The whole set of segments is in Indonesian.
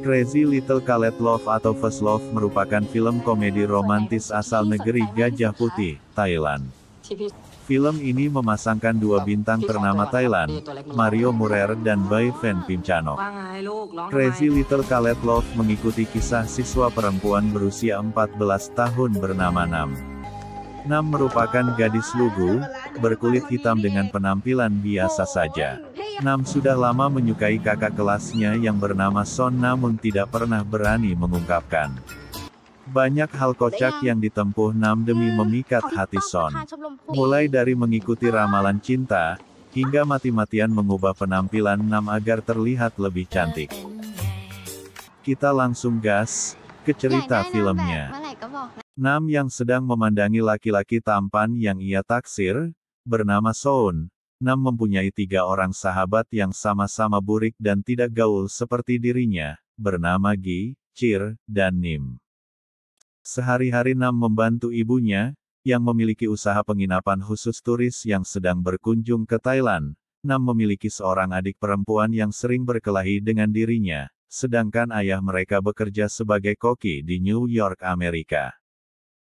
Crazy Little Calet Love atau First Love merupakan film komedi romantis asal negeri Gajah Putih, Thailand. Film ini memasangkan dua bintang ternama Thailand, Mario Murer dan Bai Van Pimchanok. Crazy Little Calet Love mengikuti kisah siswa perempuan berusia 14 tahun bernama Nam. Nam merupakan gadis lugu, berkulit hitam dengan penampilan biasa saja. Nam sudah lama menyukai kakak kelasnya yang bernama Son namun tidak pernah berani mengungkapkan. Banyak hal kocak yang ditempuh Nam demi hmm, memikat hati Son. Mulai dari mengikuti ramalan cinta, hingga mati-matian mengubah penampilan Nam agar terlihat lebih cantik. Kita langsung gas, ke cerita filmnya. Nam yang sedang memandangi laki-laki tampan yang ia taksir, bernama Son. Nam mempunyai tiga orang sahabat yang sama-sama burik dan tidak gaul seperti dirinya, bernama Gi, Cir, dan Nim. Sehari-hari Nam membantu ibunya, yang memiliki usaha penginapan khusus turis yang sedang berkunjung ke Thailand. Nam memiliki seorang adik perempuan yang sering berkelahi dengan dirinya, sedangkan ayah mereka bekerja sebagai koki di New York, Amerika.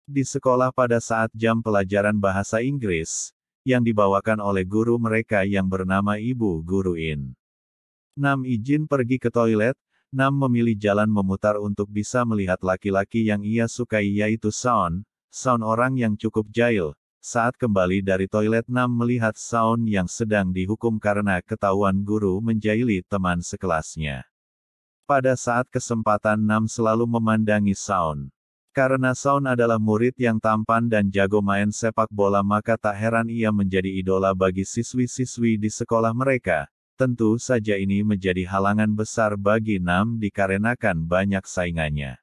Di sekolah pada saat jam pelajaran bahasa Inggris, yang dibawakan oleh guru mereka yang bernama Ibu Guru In. Nam izin pergi ke toilet, Nam memilih jalan memutar untuk bisa melihat laki-laki yang ia sukai yaitu Saon, Saon orang yang cukup jahil. Saat kembali dari toilet Nam melihat Saon yang sedang dihukum karena ketahuan guru menjahili teman sekelasnya. Pada saat kesempatan Nam selalu memandangi Saon. Karena Saun adalah murid yang tampan dan jago main sepak bola maka tak heran ia menjadi idola bagi siswi-siswi di sekolah mereka. Tentu saja ini menjadi halangan besar bagi Nam dikarenakan banyak saingannya.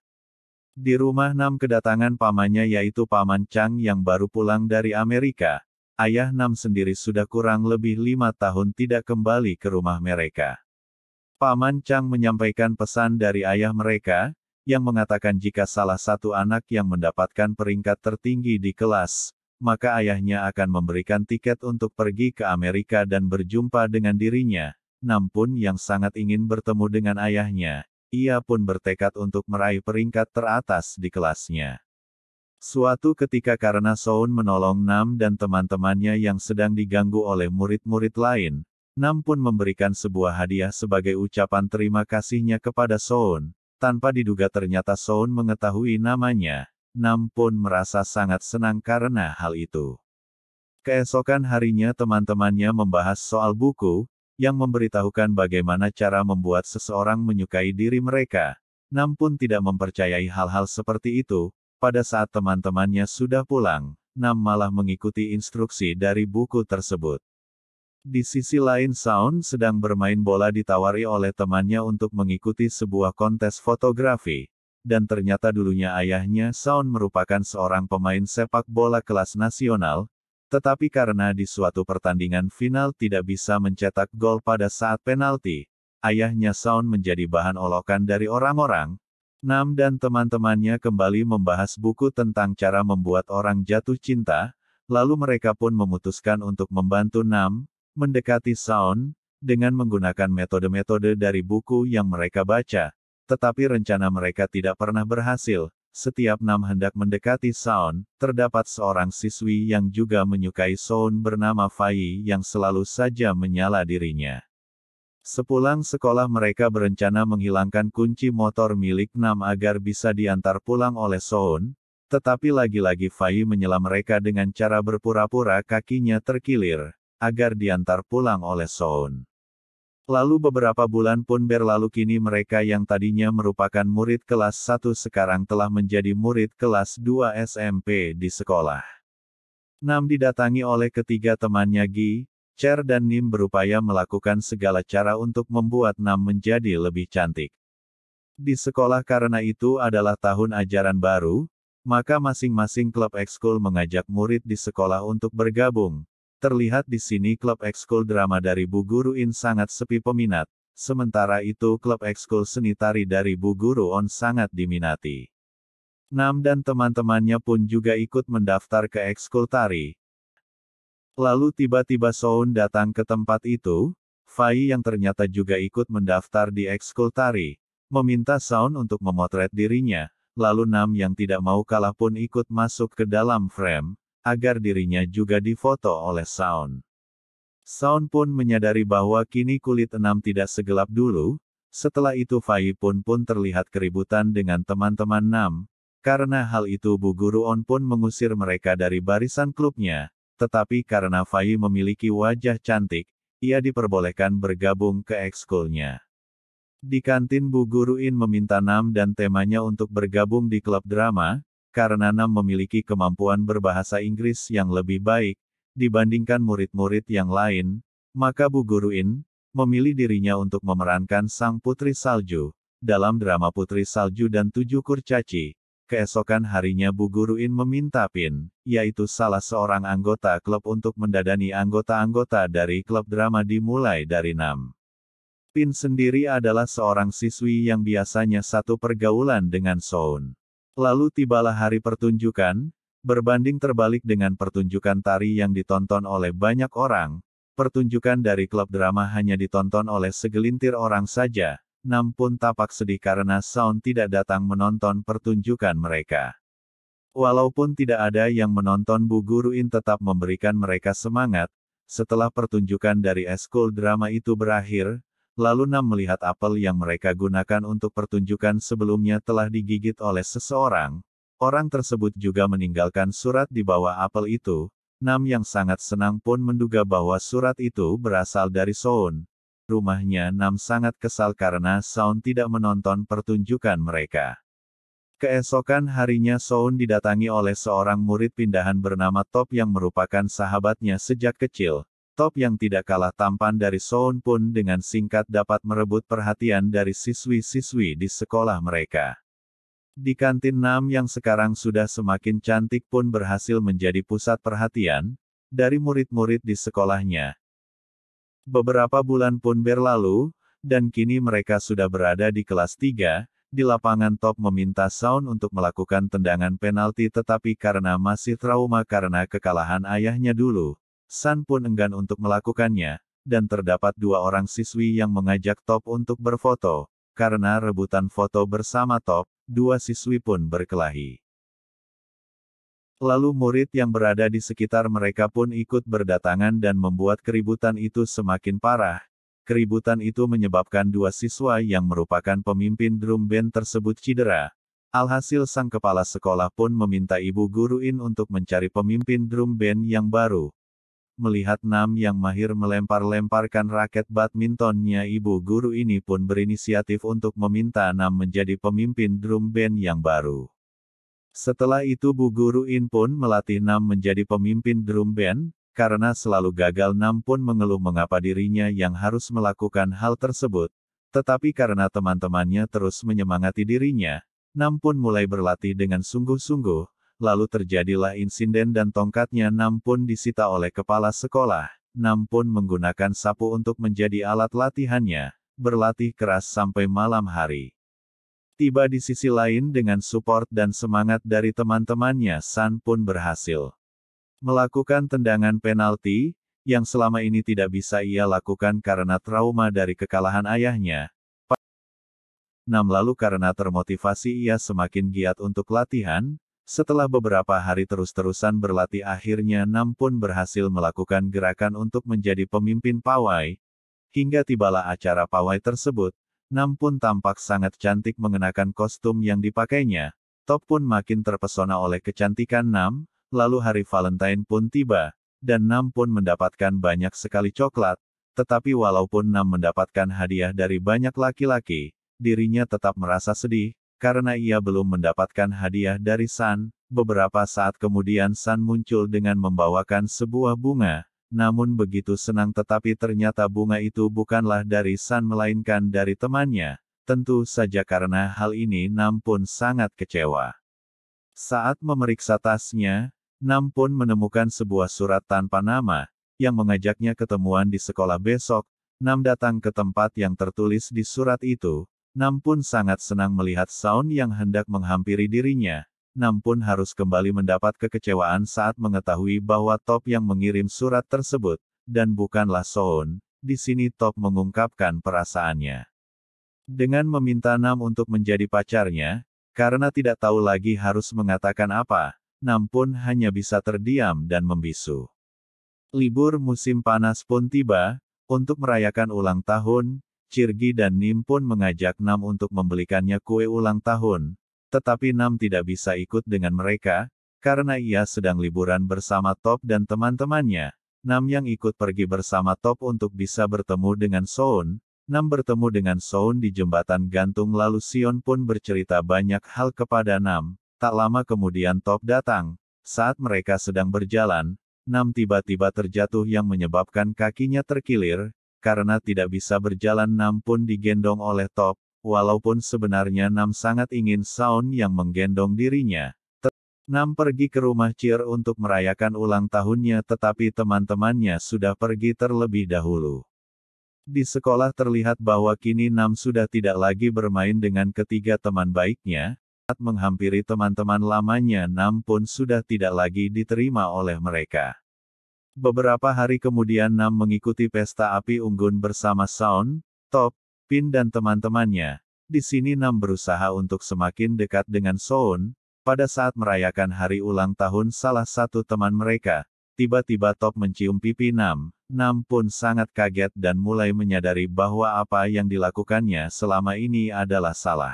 Di rumah Nam kedatangan pamannya yaitu Paman Chang yang baru pulang dari Amerika. Ayah Nam sendiri sudah kurang lebih lima tahun tidak kembali ke rumah mereka. Paman Chang menyampaikan pesan dari ayah mereka, yang mengatakan jika salah satu anak yang mendapatkan peringkat tertinggi di kelas, maka ayahnya akan memberikan tiket untuk pergi ke Amerika dan berjumpa dengan dirinya. Namun yang sangat ingin bertemu dengan ayahnya, ia pun bertekad untuk meraih peringkat teratas di kelasnya. Suatu ketika karena Soun menolong Nam dan teman-temannya yang sedang diganggu oleh murid-murid lain, Nam pun memberikan sebuah hadiah sebagai ucapan terima kasihnya kepada Soun, tanpa diduga ternyata Soun mengetahui namanya, Nam pun merasa sangat senang karena hal itu. Keesokan harinya teman-temannya membahas soal buku, yang memberitahukan bagaimana cara membuat seseorang menyukai diri mereka. Nam pun tidak mempercayai hal-hal seperti itu, pada saat teman-temannya sudah pulang, Nam malah mengikuti instruksi dari buku tersebut. Di sisi lain Sound sedang bermain bola ditawari oleh temannya untuk mengikuti sebuah kontes fotografi. Dan ternyata dulunya ayahnya Sound merupakan seorang pemain sepak bola kelas nasional, tetapi karena di suatu pertandingan final tidak bisa mencetak gol pada saat penalti, ayahnya Sound menjadi bahan olokan dari orang-orang. Nam dan teman-temannya kembali membahas buku tentang cara membuat orang jatuh cinta, lalu mereka pun memutuskan untuk membantu Nam, mendekati Sound, dengan menggunakan metode-metode dari buku yang mereka baca, tetapi rencana mereka tidak pernah berhasil. Setiap Nam hendak mendekati Sound, terdapat seorang siswi yang juga menyukai Sound bernama Fai yang selalu saja menyala dirinya. Sepulang sekolah mereka berencana menghilangkan kunci motor milik Nam agar bisa diantar pulang oleh Sound, tetapi lagi-lagi Fai menyela mereka dengan cara berpura-pura kakinya terkilir, agar diantar pulang oleh Soun. Lalu beberapa bulan pun berlalu kini mereka yang tadinya merupakan murid kelas 1 sekarang telah menjadi murid kelas 2 SMP di sekolah. Nam didatangi oleh ketiga temannya Gi, Cher dan Nim berupaya melakukan segala cara untuk membuat Nam menjadi lebih cantik. Di sekolah karena itu adalah tahun ajaran baru, maka masing-masing klub ekskul mengajak murid di sekolah untuk bergabung, Terlihat di sini klub ekskul drama dari Bu Guru In sangat sepi peminat, sementara itu klub ekskul seni tari dari Bu Guru On sangat diminati. Nam dan teman-temannya pun juga ikut mendaftar ke ekskul tari. Lalu tiba-tiba Soun datang ke tempat itu, Fai yang ternyata juga ikut mendaftar di ekskul tari, meminta Soun untuk memotret dirinya, lalu Nam yang tidak mau kalah pun ikut masuk ke dalam frame, agar dirinya juga difoto oleh Sound. Sound pun menyadari bahwa kini kulit enam tidak segelap dulu, setelah itu Fai pun pun terlihat keributan dengan teman-teman enam, karena hal itu Bu Guru On pun mengusir mereka dari barisan klubnya, tetapi karena Fai memiliki wajah cantik, ia diperbolehkan bergabung ke ekskulnya. Di kantin Bu Guru In meminta Nam dan temanya untuk bergabung di klub drama, karena Nam memiliki kemampuan berbahasa Inggris yang lebih baik, dibandingkan murid-murid yang lain, maka Bu Guru In, memilih dirinya untuk memerankan Sang Putri Salju, dalam drama Putri Salju dan Tujuh Kurcaci. Keesokan harinya Bu Guru In meminta Pin, yaitu salah seorang anggota klub untuk mendadani anggota-anggota dari klub drama dimulai dari Nam. Pin sendiri adalah seorang siswi yang biasanya satu pergaulan dengan Soun. Lalu tibalah hari pertunjukan, berbanding terbalik dengan pertunjukan tari yang ditonton oleh banyak orang, pertunjukan dari klub drama hanya ditonton oleh segelintir orang saja, Namun tapak sedih karena Sound tidak datang menonton pertunjukan mereka. Walaupun tidak ada yang menonton Bu Guruin tetap memberikan mereka semangat, setelah pertunjukan dari eskul drama itu berakhir, Lalu Nam melihat apel yang mereka gunakan untuk pertunjukan sebelumnya telah digigit oleh seseorang. Orang tersebut juga meninggalkan surat di bawah apel itu. Nam yang sangat senang pun menduga bahwa surat itu berasal dari Soun. Rumahnya Nam sangat kesal karena Soun tidak menonton pertunjukan mereka. Keesokan harinya Soun didatangi oleh seorang murid pindahan bernama Top yang merupakan sahabatnya sejak kecil. Top yang tidak kalah tampan dari Soon pun dengan singkat dapat merebut perhatian dari siswi-siswi di sekolah mereka. Di kantin Nam yang sekarang sudah semakin cantik pun berhasil menjadi pusat perhatian dari murid-murid di sekolahnya. Beberapa bulan pun berlalu, dan kini mereka sudah berada di kelas 3, di lapangan top meminta Sound untuk melakukan tendangan penalti tetapi karena masih trauma karena kekalahan ayahnya dulu, San pun enggan untuk melakukannya, dan terdapat dua orang siswi yang mengajak Top untuk berfoto, karena rebutan foto bersama Top, dua siswi pun berkelahi. Lalu murid yang berada di sekitar mereka pun ikut berdatangan dan membuat keributan itu semakin parah. Keributan itu menyebabkan dua siswa yang merupakan pemimpin drum band tersebut cedera. Alhasil sang kepala sekolah pun meminta ibu guruin untuk mencari pemimpin drum band yang baru, Melihat Nam yang mahir melempar-lemparkan raket badmintonnya ibu guru ini pun berinisiatif untuk meminta Nam menjadi pemimpin drum band yang baru. Setelah itu Bu Guru In pun melatih Nam menjadi pemimpin drum band, karena selalu gagal Nam pun mengeluh mengapa dirinya yang harus melakukan hal tersebut. Tetapi karena teman-temannya terus menyemangati dirinya, Nam pun mulai berlatih dengan sungguh-sungguh, lalu terjadilah insiden dan tongkatnya Nam pun disita oleh kepala sekolah. Nam pun menggunakan sapu untuk menjadi alat latihannya, berlatih keras sampai malam hari. Tiba di sisi lain dengan support dan semangat dari teman-temannya San pun berhasil. Melakukan tendangan penalti, yang selama ini tidak bisa ia lakukan karena trauma dari kekalahan ayahnya. Nam lalu karena termotivasi ia semakin giat untuk latihan, setelah beberapa hari terus-terusan berlatih akhirnya Nam pun berhasil melakukan gerakan untuk menjadi pemimpin pawai. Hingga tibalah acara pawai tersebut, Nam pun tampak sangat cantik mengenakan kostum yang dipakainya. Top pun makin terpesona oleh kecantikan Nam, lalu hari Valentine pun tiba, dan Nam pun mendapatkan banyak sekali coklat. Tetapi walaupun Nam mendapatkan hadiah dari banyak laki-laki, dirinya tetap merasa sedih, karena ia belum mendapatkan hadiah dari San. Beberapa saat kemudian San muncul dengan membawakan sebuah bunga, namun begitu senang tetapi ternyata bunga itu bukanlah dari San melainkan dari temannya, tentu saja karena hal ini Nam pun sangat kecewa. Saat memeriksa tasnya, Nam pun menemukan sebuah surat tanpa nama, yang mengajaknya ketemuan di sekolah besok, Nam datang ke tempat yang tertulis di surat itu, Nam pun sangat senang melihat Saun yang hendak menghampiri dirinya. Nam pun harus kembali mendapat kekecewaan saat mengetahui bahwa Top yang mengirim surat tersebut, dan bukanlah Saun. Di sini Top mengungkapkan perasaannya. Dengan meminta Nam untuk menjadi pacarnya, karena tidak tahu lagi harus mengatakan apa, Nam pun hanya bisa terdiam dan membisu. Libur musim panas pun tiba, untuk merayakan ulang tahun, Cirgi dan Nim pun mengajak Nam untuk membelikannya kue ulang tahun, tetapi Nam tidak bisa ikut dengan mereka, karena ia sedang liburan bersama Top dan teman-temannya. Nam yang ikut pergi bersama Top untuk bisa bertemu dengan Soon, Nam bertemu dengan Soon di jembatan gantung lalu Sion pun bercerita banyak hal kepada Nam. Tak lama kemudian Top datang. Saat mereka sedang berjalan, Nam tiba-tiba terjatuh yang menyebabkan kakinya terkilir, karena tidak bisa berjalan Nam pun digendong oleh Top, walaupun sebenarnya Nam sangat ingin Saun yang menggendong dirinya. Nam pergi ke rumah Cir untuk merayakan ulang tahunnya tetapi teman-temannya sudah pergi terlebih dahulu. Di sekolah terlihat bahwa kini Nam sudah tidak lagi bermain dengan ketiga teman baiknya, saat menghampiri teman-teman lamanya Nam pun sudah tidak lagi diterima oleh mereka. Beberapa hari kemudian Nam mengikuti pesta api unggun bersama Sound, Top, Pin dan teman-temannya. Di sini Nam berusaha untuk semakin dekat dengan Soon, pada saat merayakan hari ulang tahun salah satu teman mereka. Tiba-tiba Top mencium pipi Nam, Nam pun sangat kaget dan mulai menyadari bahwa apa yang dilakukannya selama ini adalah salah.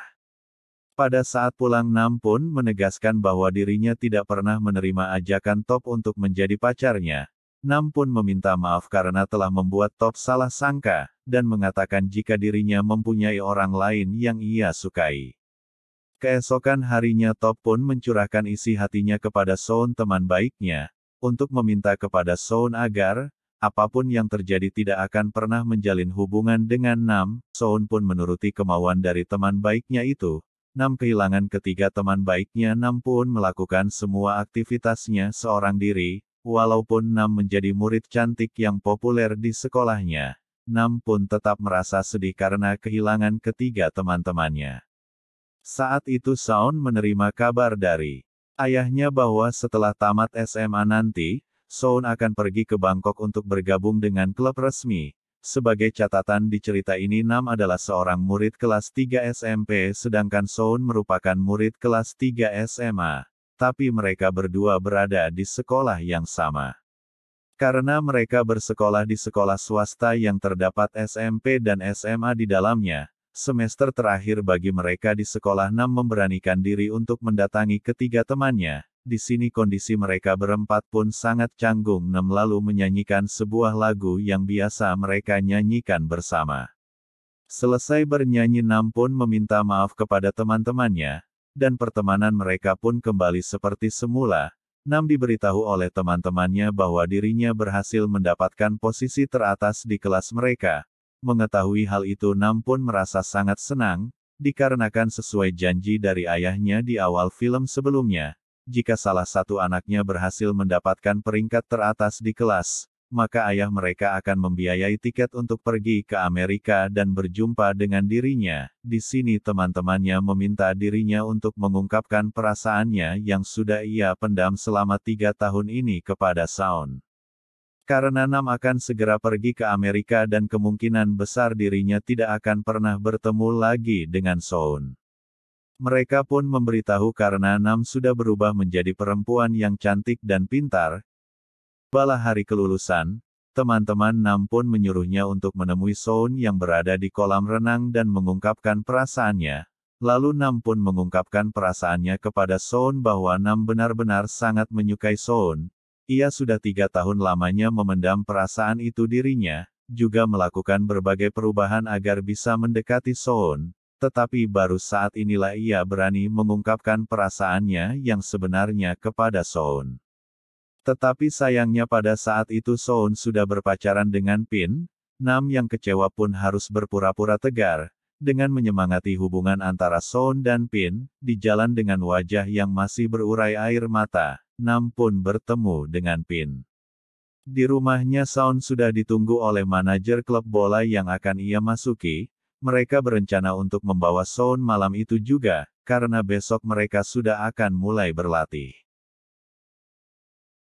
Pada saat pulang Nam pun menegaskan bahwa dirinya tidak pernah menerima ajakan Top untuk menjadi pacarnya, Nam pun meminta maaf karena telah membuat Top salah sangka, dan mengatakan jika dirinya mempunyai orang lain yang ia sukai. Keesokan harinya Top pun mencurahkan isi hatinya kepada Soon teman baiknya, untuk meminta kepada Soon agar, apapun yang terjadi tidak akan pernah menjalin hubungan dengan Nam, Soon pun menuruti kemauan dari teman baiknya itu, Nam kehilangan ketiga teman baiknya Nam pun melakukan semua aktivitasnya seorang diri, Walaupun Nam menjadi murid cantik yang populer di sekolahnya, Nam pun tetap merasa sedih karena kehilangan ketiga teman-temannya. Saat itu Saun menerima kabar dari ayahnya bahwa setelah tamat SMA nanti, Saon akan pergi ke Bangkok untuk bergabung dengan klub resmi. Sebagai catatan di cerita ini Nam adalah seorang murid kelas 3 SMP sedangkan Soun merupakan murid kelas 3 SMA tapi mereka berdua berada di sekolah yang sama. Karena mereka bersekolah di sekolah swasta yang terdapat SMP dan SMA di dalamnya, semester terakhir bagi mereka di sekolah 6 memberanikan diri untuk mendatangi ketiga temannya. Di sini kondisi mereka berempat pun sangat canggung 6 lalu menyanyikan sebuah lagu yang biasa mereka nyanyikan bersama. Selesai bernyanyi Nam pun meminta maaf kepada teman-temannya, dan pertemanan mereka pun kembali seperti semula. Nam diberitahu oleh teman-temannya bahwa dirinya berhasil mendapatkan posisi teratas di kelas mereka. Mengetahui hal itu Nam pun merasa sangat senang, dikarenakan sesuai janji dari ayahnya di awal film sebelumnya. Jika salah satu anaknya berhasil mendapatkan peringkat teratas di kelas, maka ayah mereka akan membiayai tiket untuk pergi ke Amerika dan berjumpa dengan dirinya. Di sini teman-temannya meminta dirinya untuk mengungkapkan perasaannya yang sudah ia pendam selama tiga tahun ini kepada Saun. karena Nam akan segera pergi ke Amerika dan kemungkinan besar dirinya tidak akan pernah bertemu lagi dengan Saun. Mereka pun memberitahu karena Nam sudah berubah menjadi perempuan yang cantik dan pintar, Bala hari kelulusan, teman-teman Nam pun menyuruhnya untuk menemui Soun yang berada di kolam renang dan mengungkapkan perasaannya. Lalu Nam pun mengungkapkan perasaannya kepada Soun bahwa Nam benar-benar sangat menyukai Soun. Ia sudah tiga tahun lamanya memendam perasaan itu dirinya, juga melakukan berbagai perubahan agar bisa mendekati Soun. Tetapi baru saat inilah ia berani mengungkapkan perasaannya yang sebenarnya kepada Soun. Tetapi sayangnya pada saat itu Soon sudah berpacaran dengan Pin, Nam yang kecewa pun harus berpura-pura tegar, dengan menyemangati hubungan antara Soon dan Pin, di jalan dengan wajah yang masih berurai air mata, Nam pun bertemu dengan Pin. Di rumahnya Soon sudah ditunggu oleh manajer klub bola yang akan ia masuki, mereka berencana untuk membawa Soon malam itu juga, karena besok mereka sudah akan mulai berlatih.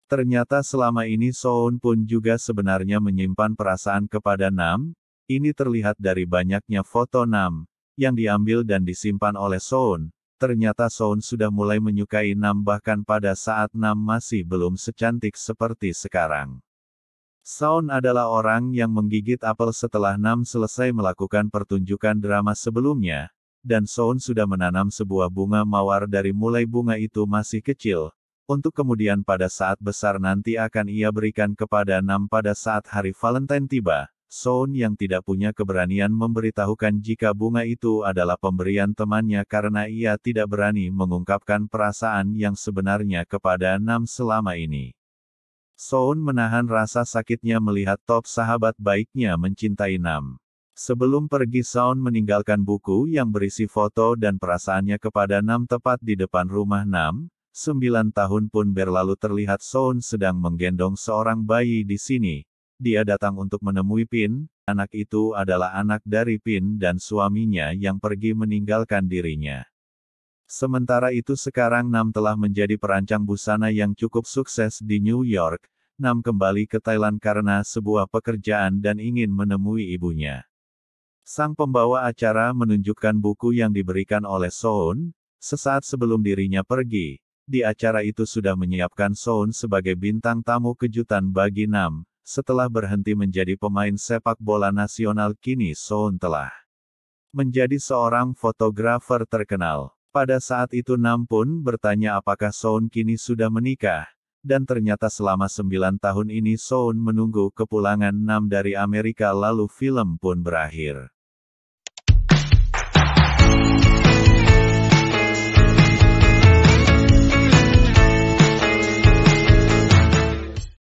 Ternyata selama ini Soon pun juga sebenarnya menyimpan perasaan kepada Nam, ini terlihat dari banyaknya foto Nam, yang diambil dan disimpan oleh Soon. Ternyata Soon sudah mulai menyukai Nam bahkan pada saat Nam masih belum secantik seperti sekarang. Soon adalah orang yang menggigit apel setelah Nam selesai melakukan pertunjukan drama sebelumnya, dan Soon sudah menanam sebuah bunga mawar dari mulai bunga itu masih kecil, untuk kemudian pada saat besar nanti akan ia berikan kepada Nam pada saat hari Valentine tiba. Soun yang tidak punya keberanian memberitahukan jika bunga itu adalah pemberian temannya karena ia tidak berani mengungkapkan perasaan yang sebenarnya kepada Nam selama ini. Soun menahan rasa sakitnya melihat top sahabat baiknya mencintai Nam. Sebelum pergi Soun meninggalkan buku yang berisi foto dan perasaannya kepada Nam tepat di depan rumah Nam, sembilan tahun pun berlalu terlihat Soon sedang menggendong seorang bayi di sini. Dia datang untuk menemui Pin, anak itu adalah anak dari Pin dan suaminya yang pergi meninggalkan dirinya. Sementara itu sekarang Nam telah menjadi perancang busana yang cukup sukses di New York, Nam kembali ke Thailand karena sebuah pekerjaan dan ingin menemui ibunya. Sang pembawa acara menunjukkan buku yang diberikan oleh Soon, sesaat sebelum dirinya pergi, di acara itu sudah menyiapkan Soun sebagai bintang tamu kejutan bagi Nam. Setelah berhenti menjadi pemain sepak bola nasional kini Soun telah menjadi seorang fotografer terkenal. Pada saat itu Nam pun bertanya apakah Soun kini sudah menikah. Dan ternyata selama sembilan tahun ini Soun menunggu kepulangan Nam dari Amerika lalu film pun berakhir.